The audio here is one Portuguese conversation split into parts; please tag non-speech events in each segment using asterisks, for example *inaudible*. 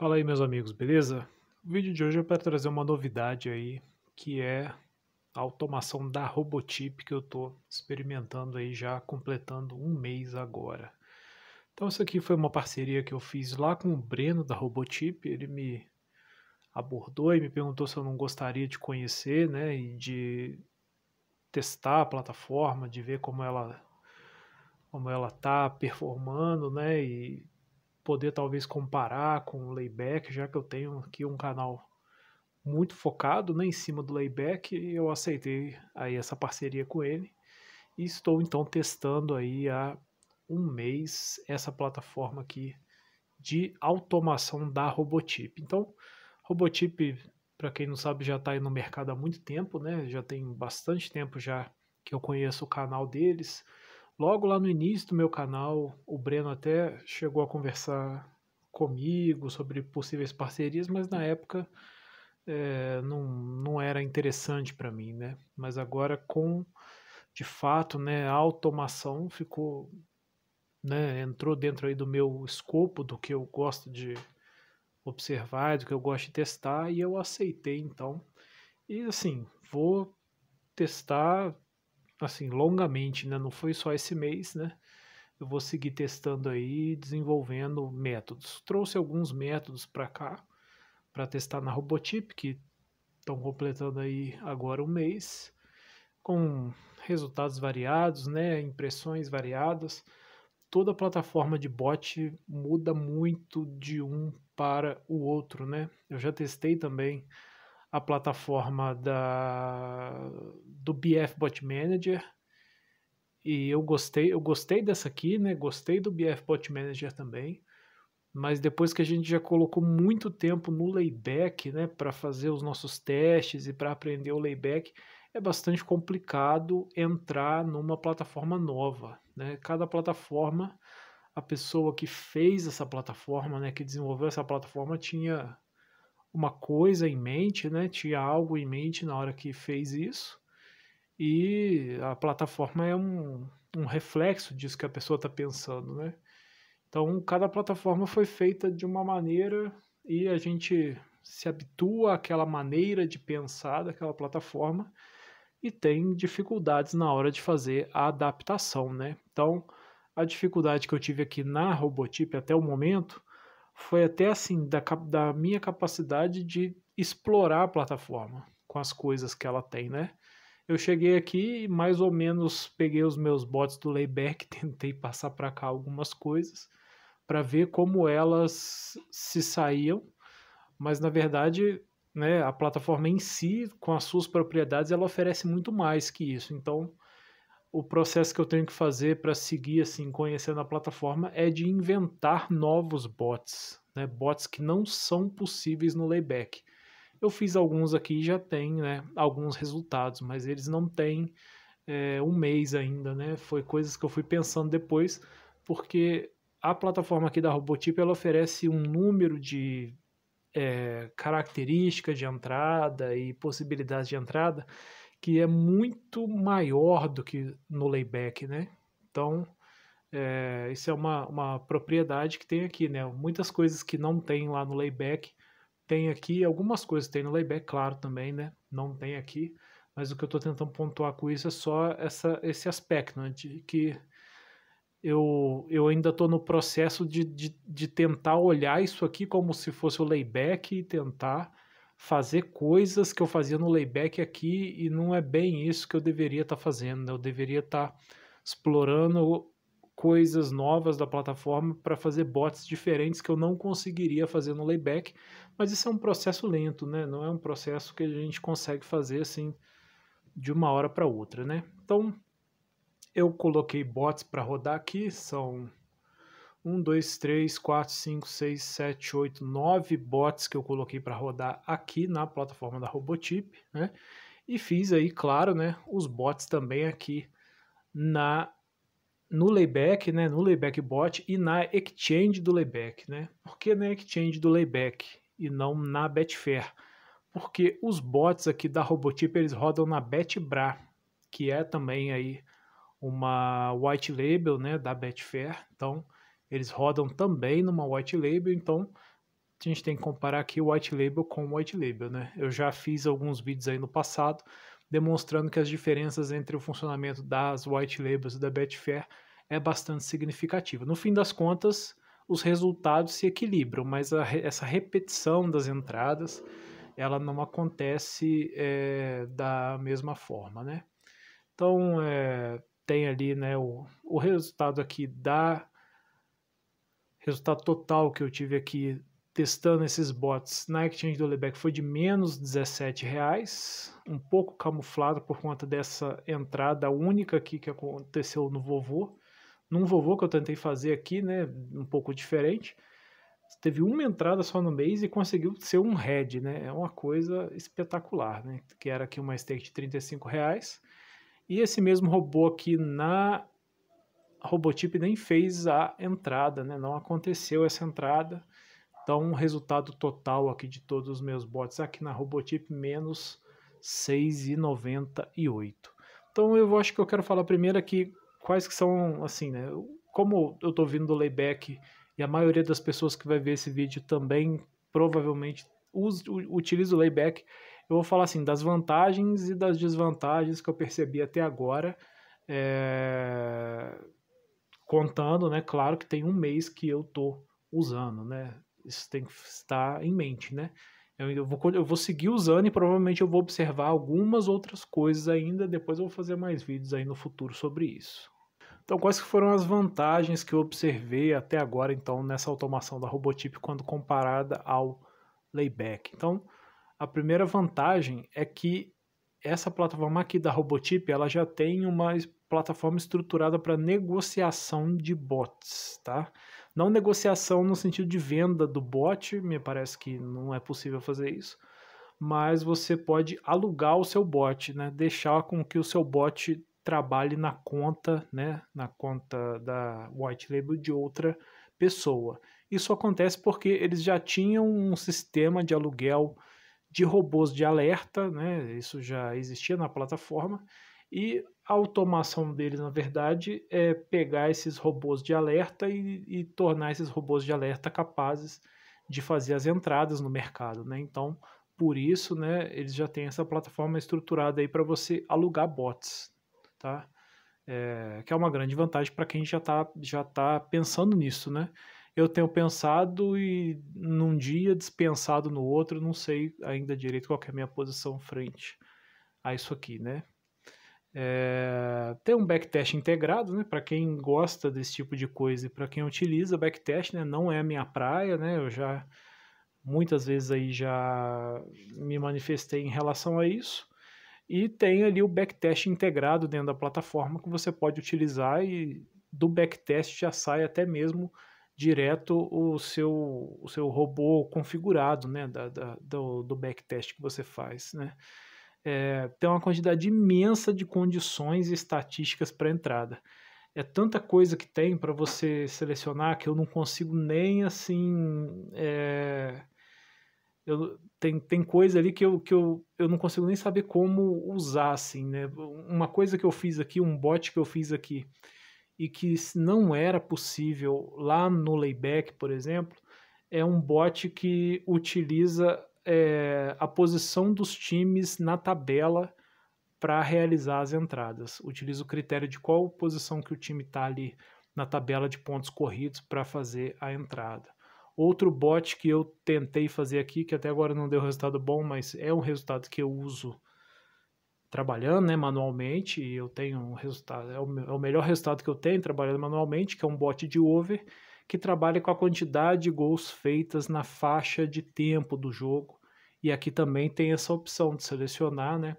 Fala aí, meus amigos, beleza? O vídeo de hoje é para trazer uma novidade aí, que é a automação da Robotip que eu estou experimentando aí já, completando um mês agora. Então isso aqui foi uma parceria que eu fiz lá com o Breno da Robotip, ele me abordou e me perguntou se eu não gostaria de conhecer, né, e de testar a plataforma, de ver como ela como ela tá performando, né, e poder talvez comparar com o layback, já que eu tenho aqui um canal muito focado né, em cima do layback, e eu aceitei aí essa parceria com ele. E estou então testando aí há um mês essa plataforma aqui de automação da Robotip. Então, Robotip, para quem não sabe, já está aí no mercado há muito tempo, né? Já tem bastante tempo já que eu conheço o canal deles. Logo lá no início do meu canal, o Breno até chegou a conversar comigo sobre possíveis parcerias, mas na época é, não, não era interessante para mim, né? Mas agora com, de fato, né, a automação ficou, né, entrou dentro aí do meu escopo, do que eu gosto de observar, do que eu gosto de testar, e eu aceitei então. E assim, vou testar, assim, longamente, né? Não foi só esse mês, né? Eu vou seguir testando aí, desenvolvendo métodos. Trouxe alguns métodos para cá para testar na Robotip, que estão completando aí agora um mês, com resultados variados, né? Impressões variadas. Toda plataforma de bot muda muito de um para o outro, né? Eu já testei também a plataforma da, do BF Bot Manager. E eu gostei, eu gostei dessa aqui, né? Gostei do BF Bot Manager também. Mas depois que a gente já colocou muito tempo no layback, né, para fazer os nossos testes e para aprender o layback, é bastante complicado entrar numa plataforma nova, né? Cada plataforma a pessoa que fez essa plataforma, né, que desenvolveu essa plataforma tinha uma coisa em mente, né? Tinha algo em mente na hora que fez isso. E a plataforma é um, um reflexo disso que a pessoa está pensando, né? Então, cada plataforma foi feita de uma maneira e a gente se habitua àquela maneira de pensar daquela plataforma e tem dificuldades na hora de fazer a adaptação, né? Então, a dificuldade que eu tive aqui na Robotip até o momento foi até assim da, da minha capacidade de explorar a plataforma com as coisas que ela tem, né? Eu cheguei aqui e mais ou menos peguei os meus bots do layback, *laughs* tentei passar para cá algumas coisas para ver como elas se saíam, mas na verdade, né, a plataforma em si, com as suas propriedades, ela oferece muito mais que isso. Então, o processo que eu tenho que fazer para seguir assim conhecendo a plataforma é de inventar novos bots, né? Bots que não são possíveis no layback. Eu fiz alguns aqui e já tem, né? Alguns resultados, mas eles não têm é, um mês ainda, né? Foi coisas que eu fui pensando depois, porque a plataforma aqui da Robotip ela oferece um número de é, eh, características de entrada e possibilidades de entrada que é muito maior do que no layback, né? Então, é, isso é uma, uma propriedade que tem aqui, né? Muitas coisas que não tem lá no layback tem aqui, algumas coisas tem no layback, claro, também, né? Não tem aqui, mas o que eu estou tentando pontuar com isso é só essa, esse aspecto, né? De que eu, eu ainda estou no processo de, de, de tentar olhar isso aqui como se fosse o layback e tentar fazer coisas que eu fazia no layback aqui e não é bem isso que eu deveria estar tá fazendo. Né? Eu deveria estar tá explorando coisas novas da plataforma para fazer bots diferentes que eu não conseguiria fazer no layback, mas isso é um processo lento, né? Não é um processo que a gente consegue fazer assim de uma hora para outra, né? Então eu coloquei bots para rodar aqui, são 1, 2, 3, 4, 5, 6, 7, 8, 9 bots que eu coloquei para rodar aqui na plataforma da Robotip, né? E fiz aí, claro, né, os bots também aqui na no layback, né, no layback bot e na exchange do layback, né? Por que na exchange do layback e não na Betfair? Porque os bots aqui da Robotip eles rodam na Betbra, que é também aí uma white label, né, da Betfair. Então, eles rodam também numa white label, então a gente tem que comparar aqui o white label com o white label, né? Eu já fiz alguns vídeos aí no passado demonstrando que as diferenças entre o funcionamento das white labels e da Betfair é bastante significativa. No fim das contas, os resultados se equilibram, mas a, essa repetição das entradas ela não acontece é, da mesma forma, né? Então, é, tem ali né, o, o resultado aqui da resultado total que eu tive aqui testando esses bots na exchange do Lebec foi de menos 17 reais, um pouco camuflado por conta dessa entrada única aqui que aconteceu no vovô, num vovô que eu tentei fazer aqui, né, um pouco diferente, teve uma entrada só no mês e conseguiu ser um head, né, é uma coisa espetacular, né, que era aqui uma stake de 35 reais, e esse mesmo robô aqui na a Robotip nem fez a entrada, né? não aconteceu essa entrada. Então, um resultado total aqui de todos os meus bots aqui na Robotip, menos 6,98. Então, eu acho que eu quero falar primeiro aqui quais que são, assim, né? Como eu estou vindo do layback e a maioria das pessoas que vai ver esse vídeo também provavelmente usa, utiliza o layback, eu vou falar assim das vantagens e das desvantagens que eu percebi até agora. É contando, né? Claro que tem um mês que eu tô usando, né? Isso tem que estar em mente, né? Eu, vou, eu vou seguir usando e provavelmente eu vou observar algumas outras coisas ainda. Depois eu vou fazer mais vídeos aí no futuro sobre isso. Então, quais foram as vantagens que eu observei até agora, então, nessa automação da Robotip quando comparada ao Layback? Então, a primeira vantagem é que essa plataforma aqui da Robotip, ela já tem uma plataforma estruturada para negociação de bots, tá? Não negociação no sentido de venda do bot, me parece que não é possível fazer isso, mas você pode alugar o seu bot, né? Deixar com que o seu bot trabalhe na conta, né, na conta da white label de outra pessoa. Isso acontece porque eles já tinham um sistema de aluguel de robôs de alerta, né? Isso já existia na plataforma e a automação deles, na verdade, é pegar esses robôs de alerta e, e, tornar esses robôs de alerta capazes de fazer as entradas no mercado, né? Então, por isso, né, eles já têm essa plataforma estruturada aí para você alugar bots, tá? É, que é uma grande vantagem para quem já está já tá pensando nisso, né? Eu tenho pensado e num dia dispensado no outro, não sei ainda direito qual é a minha posição frente a isso aqui, né? É, tem um backtest integrado, né? Para quem gosta desse tipo de coisa e para quem utiliza backtest, né? Não é a minha praia, né? Eu já muitas vezes aí já me manifestei em relação a isso. E tem ali o backtest integrado dentro da plataforma que você pode utilizar e do backtest já sai até mesmo direto o seu, o seu robô configurado, né? Da, da do, do backtest que você faz, né? é, tem uma quantidade imensa de condições e estatísticas para entrada. É tanta coisa que tem para você selecionar que eu não consigo nem assim. É, eu, tem, tem coisa ali que, eu, que eu, eu não consigo nem saber como usar, assim, né? Uma coisa que eu fiz aqui, um bot que eu fiz aqui, e que não era possível lá no layback, por exemplo, é um bot que utiliza é, a posição dos times na tabela para realizar as entradas. Utiliza o critério de qual posição que o time está ali na tabela de pontos corridos para fazer a entrada. Outro bot que eu tentei fazer aqui, que até agora não deu resultado bom, mas é um resultado que eu uso trabalhando né, manualmente, e eu tenho um resultado, é o, é o melhor resultado que eu tenho trabalhando manualmente, que é um bot de over, que trabalha com a quantidade de gols feitas na faixa de tempo do jogo. E aqui também tem essa opção de selecionar, né?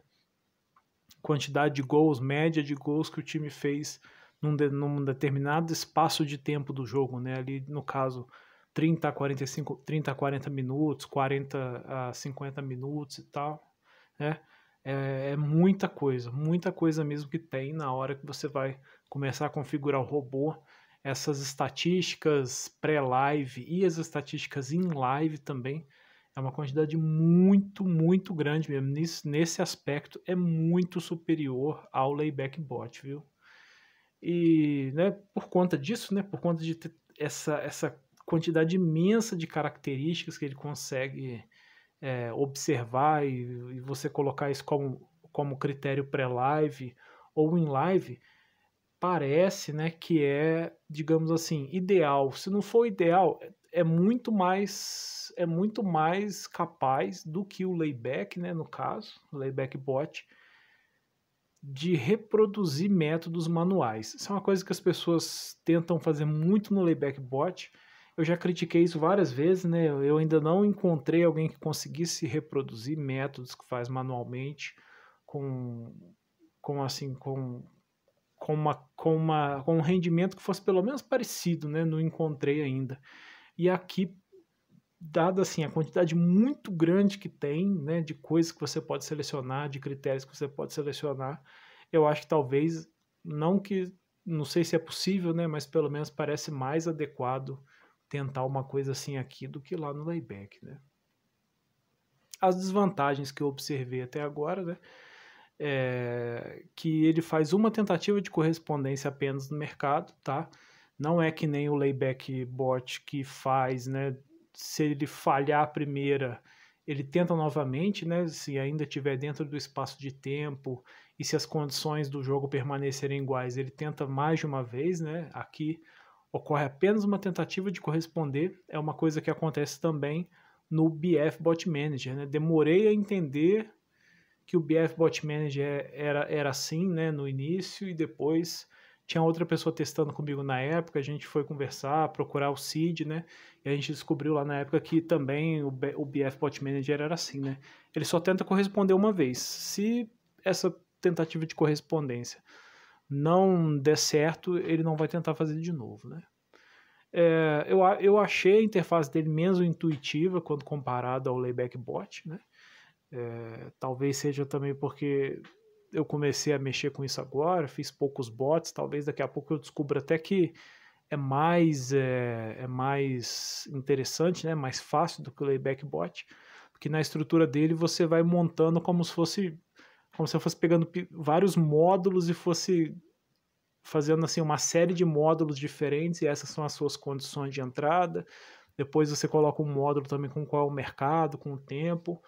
Quantidade de gols, média de gols que o time fez num, de, num determinado espaço de tempo do jogo, né? Ali, no caso, 30 a 45, 30 a 40 minutos, 40 a 50 minutos e tal, né? É, é, muita coisa, muita coisa mesmo que tem na hora que você vai começar a configurar o robô essas estatísticas pré-live e as estatísticas em live também é uma quantidade muito, muito grande mesmo. Nesse, nesse aspecto é muito superior ao layback bot, viu? E né, por conta disso, né, por conta de ter essa, essa quantidade imensa de características que ele consegue é, observar e, e, você colocar isso como, como critério pré-live ou em live, parece, né, que é, digamos assim, ideal. Se não for ideal, é, é muito mais é muito mais capaz do que o layback, né, no caso, o layback bot de reproduzir métodos manuais. Isso é uma coisa que as pessoas tentam fazer muito no layback bot. Eu já critiquei isso várias vezes, né? Eu ainda não encontrei alguém que conseguisse reproduzir métodos que faz manualmente com com assim com com, uma, com, uma, com um rendimento que fosse pelo menos parecido, né? Não encontrei ainda. E aqui, dada assim, a quantidade muito grande que tem, né? De coisas que você pode selecionar, de critérios que você pode selecionar, eu acho que talvez, não que, não sei se é possível, né? Mas pelo menos parece mais adequado tentar uma coisa assim aqui do que lá no layback, né? As desvantagens que eu observei até agora, né? é, que ele faz uma tentativa de correspondência apenas no mercado, tá? Não é que nem o layback bot que faz, né? Se ele falhar a primeira, ele tenta novamente, né? Se ainda tiver dentro do espaço de tempo e se as condições do jogo permanecerem iguais, ele tenta mais de uma vez, né? Aqui ocorre apenas uma tentativa de corresponder, é uma coisa que acontece também no BF Bot Manager, né? Demorei a entender que o BF Bot Manager era, era assim, né, no início, e depois tinha outra pessoa testando comigo na época, a gente foi conversar, procurar o Cid, né, e a gente descobriu lá na época que também o, o BF Bot Manager era assim, né, ele só tenta corresponder uma vez, se essa tentativa de correspondência não der certo, ele não vai tentar fazer de novo, né. É, eu, eu achei a interface dele menos intuitiva quando comparado ao Layback Bot, né, é, talvez seja também porque eu comecei a mexer com isso agora, fiz poucos bots, talvez daqui a pouco eu descubra até que é mais, é, é mais interessante, né? mais fácil do que o layback bot, porque na estrutura dele você vai montando como se fosse como se eu fosse pegando vários módulos e fosse fazendo assim uma série de módulos diferentes e essas são as suas condições de entrada. Depois você coloca um módulo também com qual é o mercado, com o tempo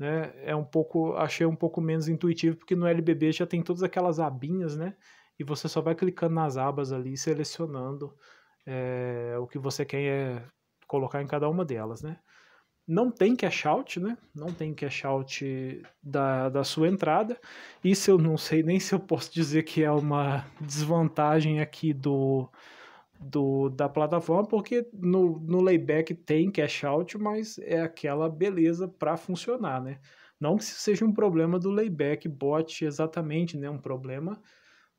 né, é um pouco, achei um pouco menos intuitivo, porque no LBB já tem todas aquelas abinhas, né, e você só vai clicando nas abas ali, selecionando é, o que você quer eh, colocar em cada uma delas, né. Não tem cash out, né? Não tem cash out da, da sua entrada. Isso eu não sei nem se eu posso dizer que é uma desvantagem aqui do, do, da plataforma, porque no, no layback tem cash out, mas é aquela beleza para funcionar, né? Não que seja um problema do layback bot exatamente, né? Um problema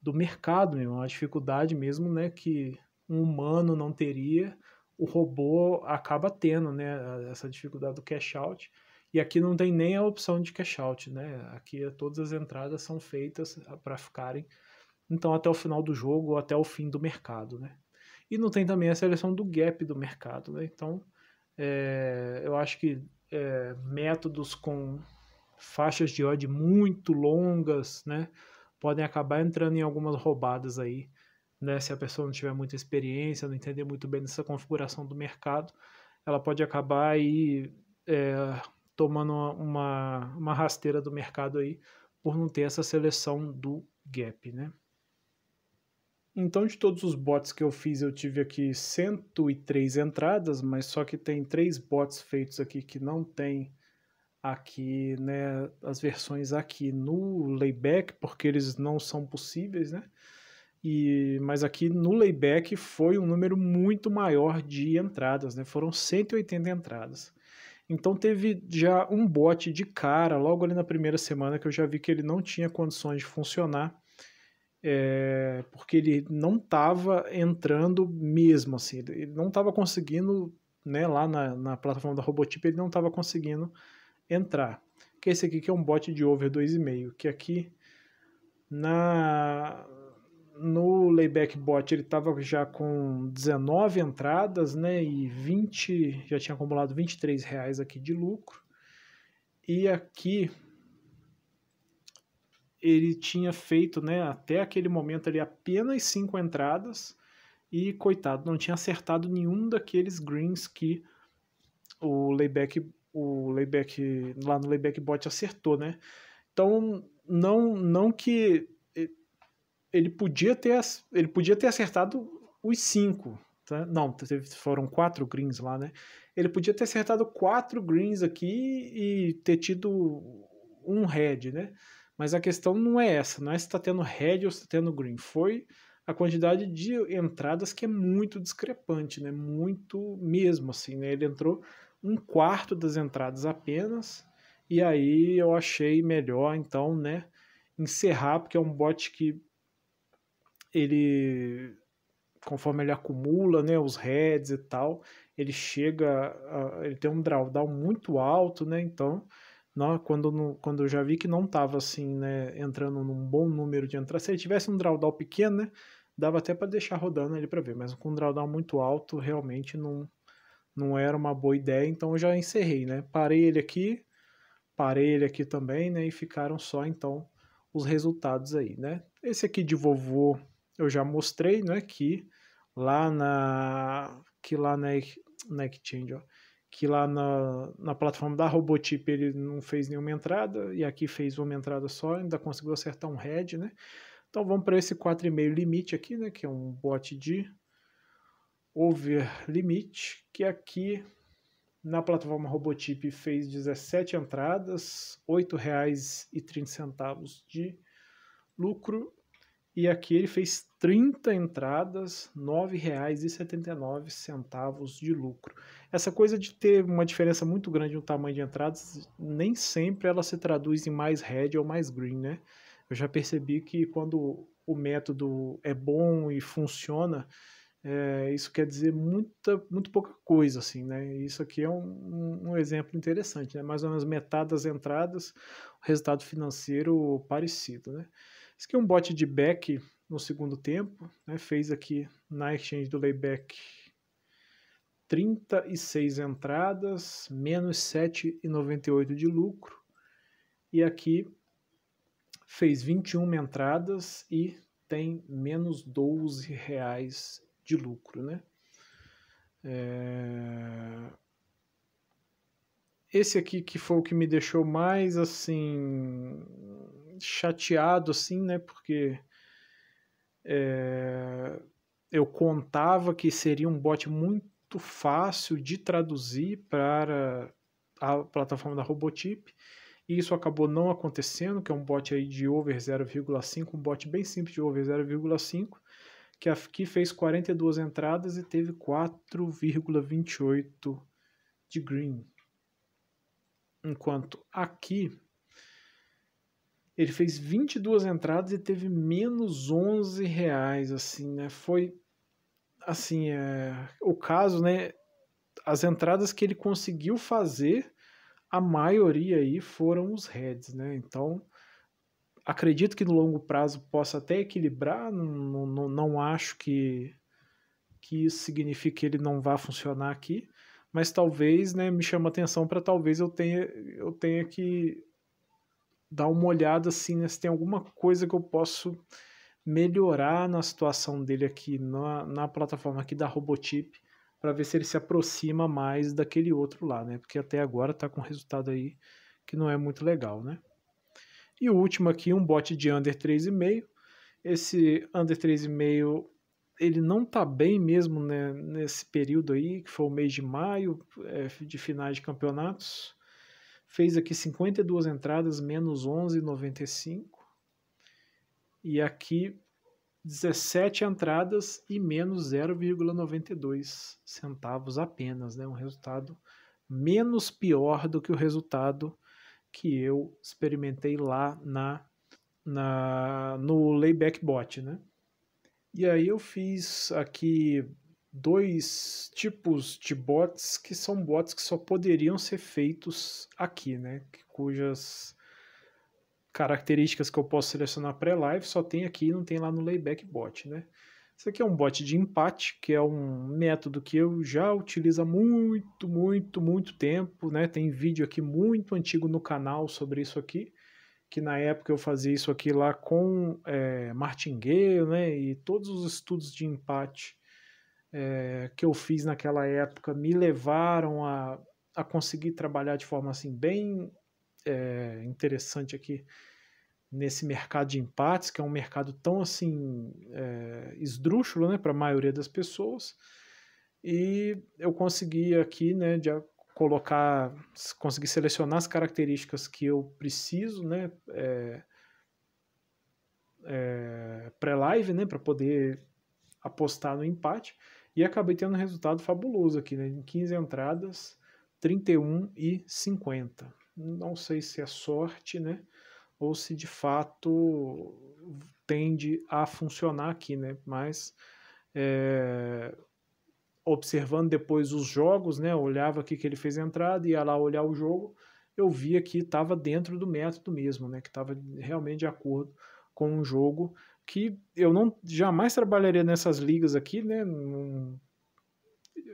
do mercado mesmo, uma dificuldade mesmo, né? Que um humano não teria, o robô acaba tendo, né? Essa dificuldade do cash out. E aqui não tem nem a opção de cash out, né? Aqui é todas as entradas são feitas ah, para ficarem então até o final do jogo ou até o fim do mercado, né? E não tem também a seleção do gap do mercado. Né? Então, é, eu acho que é, métodos com faixas de odd muito longas né, podem acabar entrando em algumas roubadas aí. Né? Se a pessoa não tiver muita experiência, não entender muito bem nessa configuração do mercado, ela pode acabar aí é, tomando uma, uma rasteira do mercado aí por não ter essa seleção do gap, né? Então, de todos os bots que eu fiz, eu tive aqui 103 entradas, mas só que tem três bots feitos aqui que não tem aqui, né, as versões aqui no layback, porque eles não são possíveis, né? E, mas aqui no layback foi um número muito maior de entradas, né? Foram 180 entradas. Então teve já um bot de cara logo ali na primeira semana que eu já vi que ele não tinha condições de funcionar é, porque ele não estava entrando mesmo, assim, ele não estava conseguindo, né, lá na, na plataforma da Robotip, ele não estava conseguindo entrar. Que é esse aqui que é um bot de over 2,5, que aqui na no layback bot ele estava já com 19 entradas, né, e 20, já tinha acumulado 23 reais aqui de lucro. E aqui ele tinha feito, né, até aquele momento ali apenas cinco entradas e coitado, não tinha acertado nenhum daqueles greens que o layback o layback lá no layback bot acertou, né? Então, não não que ele podia ter ele podia ter acertado os cinco, tá? Não, foram quatro greens lá, né? Ele podia ter acertado quatro greens aqui e ter tido um red, né? Mas a questão não é essa, não é se está tendo red ou se está tendo green. Foi a quantidade de entradas que é muito discrepante, né? Muito mesmo, assim, né? Ele entrou um quarto das entradas apenas, e aí eu achei melhor, então, né? Encerrar, porque é um bot que ele, conforme ele acumula, né? Os reds e tal, ele chega, a, ele tem um drawdown muito alto, né? Então não, quando, no, quando eu já vi que não estava assim, né, entrando num bom número de entradas. Se ele tivesse um drawdown pequeno, né, dava até para deixar rodando ali para ver, mas com um drawdown muito alto, realmente não, não era uma boa ideia, então eu já encerrei, né? Parei ele aqui, parei ele aqui também, né, e ficaram só então os resultados aí, né? Esse aqui de vovô eu já mostrei, né, que lá na que lá na, na exchange, ó, que lá na, na plataforma da Robotip ele não fez nenhuma entrada, e aqui fez uma entrada só, ainda conseguiu acertar um head, né? Então vamos para esse 4,5 limite aqui, né? Que é um bot de over limite, que aqui na plataforma Robotip fez 17 entradas, R$ 8,30 de lucro e aqui ele fez 30 entradas, R$ 9,79 de lucro. Essa coisa de ter uma diferença muito grande no tamanho de entradas, nem sempre ela se traduz em mais red ou mais green, né? Eu já percebi que quando o método é bom e funciona, é, isso quer dizer muita, muito pouca coisa, assim, né? Isso aqui é um, um exemplo interessante, né? Mais ou menos metade das entradas, o resultado financeiro parecido, né? Esse aqui é um bot de back no segundo tempo, né? fez aqui na exchange do layback 36 entradas, menos 7,98 de lucro. E aqui fez 21 entradas e tem menos 12 reais de lucro, né? É... Esse aqui que foi o que me deixou mais assim chateado, assim, né? Porque é, eu contava que seria um bot muito fácil de traduzir para a plataforma da Robotip. E isso acabou não acontecendo, que é um bot aí de over 0,5, um bot bem simples de over 0,5, que aqui fez 42 entradas e teve 4,28 de green. Enquanto aqui ele fez 22 entradas e teve menos 11 reais, assim, né? Foi, assim, é, o caso, né? As entradas que ele conseguiu fazer, a maioria aí foram os heads, né? Então, acredito que no longo prazo possa até equilibrar, não, não, não acho que, que isso signifique que ele não vá funcionar aqui, mas talvez, né, me chama atenção para talvez eu tenha, eu tenha que dar uma olhada assim, né, se tem alguma coisa que eu posso melhorar na situação dele aqui na, na plataforma aqui da Robotip para ver se ele se aproxima mais daquele outro lá, né? Porque até agora está com resultado aí que não é muito legal, né? E o último aqui, um bot de under 3,5. Esse under 3,5 ele não tá bem mesmo né, nesse período aí, que foi o mês de maio, é, de finais de campeonatos fez aqui 52 entradas, menos 11,95. E aqui 17 entradas e menos 0,92 centavos apenas, né? Um resultado menos pior do que o resultado que eu experimentei lá na, na no layback bot, né? E aí eu fiz aqui dois tipos de bots que são bots que só poderiam ser feitos aqui, né? Cujas características que eu posso selecionar pré-live só tem aqui e não tem lá no layback bot, né? Esse aqui é um bot de empate, que é um método que eu já utilizo há muito, muito, muito tempo, né? Tem vídeo aqui muito antigo no canal sobre isso aqui, que na época eu fazia isso aqui lá com é, martingueiro, né? E todos os estudos de empate é, que eu fiz naquela época me levaram a, a conseguir trabalhar de forma assim bem é, interessante aqui nesse mercado de empates, que é um mercado tão assim é, esdrúxulo né, para a maioria das pessoas. E eu consegui aqui né, de colocar, conseguir selecionar as características que eu preciso né, é, é, pré-live né, para poder apostar no empate. E acabei tendo um resultado fabuloso aqui, né? Em 15 entradas, 31 e 50. Não sei se é sorte, né? Ou se de fato tende a funcionar aqui, né? Mas é, observando depois os jogos, né? Eu olhava aqui que ele fez a entrada, ia lá olhar o jogo, eu via que estava dentro do método mesmo, né? Que estava realmente de acordo com o jogo que eu não jamais trabalharia nessas ligas aqui, né? Não,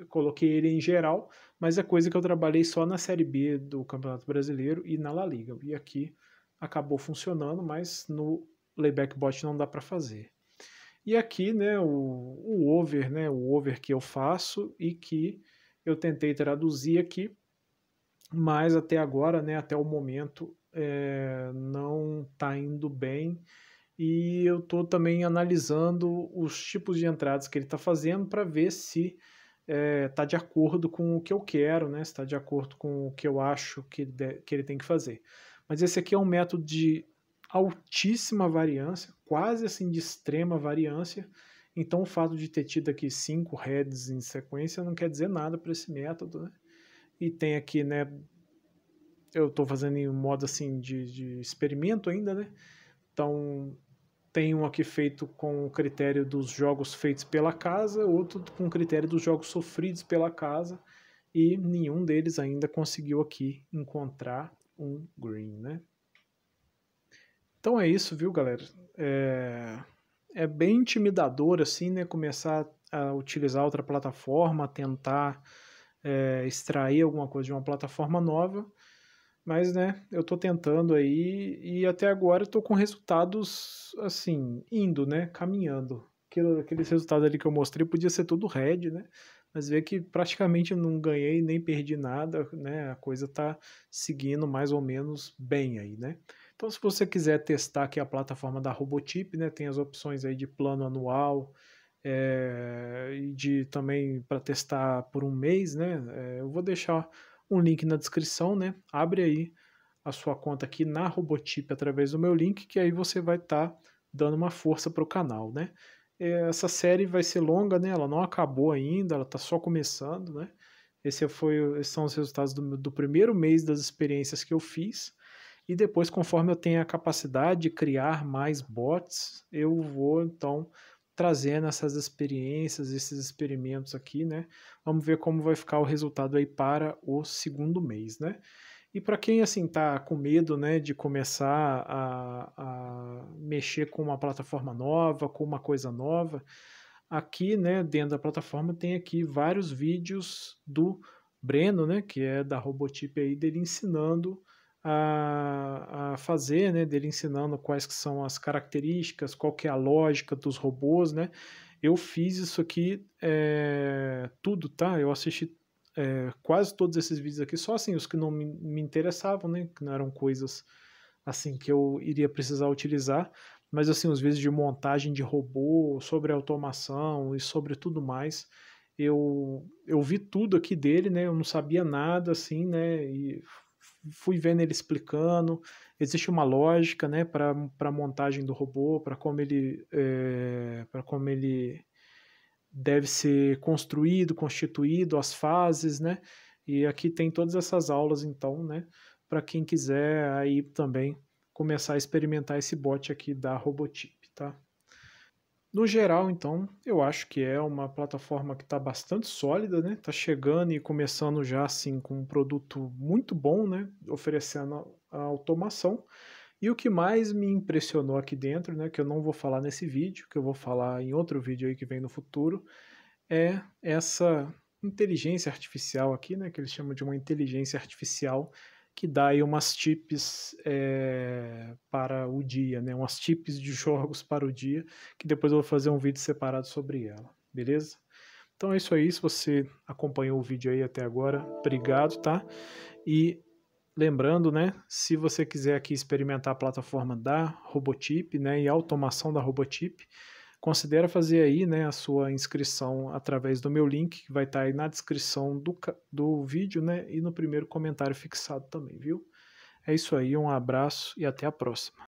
coloquei ele em geral, mas é coisa que eu trabalhei só na Série B do Campeonato Brasileiro e na La Liga. E aqui acabou funcionando, mas no layback bot não dá para fazer. E aqui, né, o, o over, né, o over que eu faço e que eu tentei traduzir aqui, mas até agora, né, até o momento, é, não está indo bem e eu estou também analisando os tipos de entradas que ele está fazendo para ver se está eh, é, de acordo com o que eu quero, né? está de acordo com o que eu acho que, de, que ele tem que fazer. Mas esse aqui é um método de altíssima variância, quase assim de extrema variância. Então o fato de ter tido aqui cinco heads em sequência não quer dizer nada para esse método. Né? E tem aqui, né? Eu estou fazendo em modo assim de, de experimento ainda, né? Então tem um aqui feito com o critério dos jogos feitos pela casa, outro com o critério dos jogos sofridos pela casa, e nenhum deles ainda conseguiu aqui encontrar um green, né? Então é isso, viu, galera? É, é bem intimidador, assim, né? Começar a utilizar outra plataforma, tentar é, extrair alguma coisa de uma plataforma nova, mas, né, eu tô tentando aí e até agora eu tô com resultados, assim, indo, né, caminhando. Aqueles resultados ali que eu mostrei podia ser tudo red, né? Mas vê que praticamente eu não ganhei nem perdi nada, né? A coisa tá seguindo mais ou menos bem aí, né? Então, se você quiser testar aqui a plataforma da Robotip, né? Tem as opções aí de plano anual, é, e de também para testar por um mês, né? É, eu vou deixar um link na descrição, né? Abre aí a sua conta aqui na Robotip através do meu link, que aí você vai estar tá dando uma força para o canal, né? É, essa série vai ser longa, né? Ela não acabou ainda, ela está só começando, né? Esse foi, esses são os resultados do, do primeiro mês das experiências que eu fiz. E depois, conforme eu tenha a capacidade de criar mais bots, eu vou então trazendo essas experiências, esses experimentos aqui, né? Vamos ver como vai ficar o resultado aí para o segundo mês, né? E para quem assim tá com medo, né, de começar a, a mexer com uma plataforma nova, com uma coisa nova, aqui, né, dentro da plataforma tem aqui vários vídeos do Breno, né, que é da Robotip aí dele ensinando a, a fazer, né, dele ensinando quais que são as características, qual que é a lógica dos robôs, né? Eu fiz isso aqui é, tudo, tá? Eu assisti é, quase todos esses vídeos aqui, só assim, os que não me, me interessavam, né? Que não eram coisas assim que eu iria precisar utilizar, mas assim, os vídeos de montagem de robô, sobre automação e sobre tudo mais, eu, eu vi tudo aqui dele, né? Eu não sabia nada, assim, né? E fui vendo ele explicando. Existe uma lógica né, para a montagem do robô, para como ele. É, eh, para como ele deve ser construído, constituído, as fases, né? E aqui tem todas essas aulas, então, né? Para quem quiser aí também começar a experimentar esse bot aqui da Robotip, tá? No geral, então, eu acho que é uma plataforma que está bastante sólida, né? Está chegando e começando já assim com um produto muito bom, né? Oferecendo a automação. E o que mais me impressionou aqui dentro, né? Que eu não vou falar nesse vídeo, que eu vou falar em outro vídeo aí que vem no futuro, é essa inteligência artificial aqui, né? Que eles chamam de uma inteligência artificial que dá aí umas tips é, para o dia, né? Umas tips de jogos para o dia, que depois eu vou fazer um vídeo separado sobre ela, beleza? Então é isso aí, se você acompanhou o vídeo aí até agora, obrigado, tá? E lembrando, né, se você quiser aqui experimentar a plataforma da Robotip, né, e a automação da Robotip, considera fazer aí né, a sua inscrição através do meu link, que vai estar tá aí na descrição do, do vídeo né, e no primeiro comentário fixado também, viu? É isso aí, um abraço e até a próxima.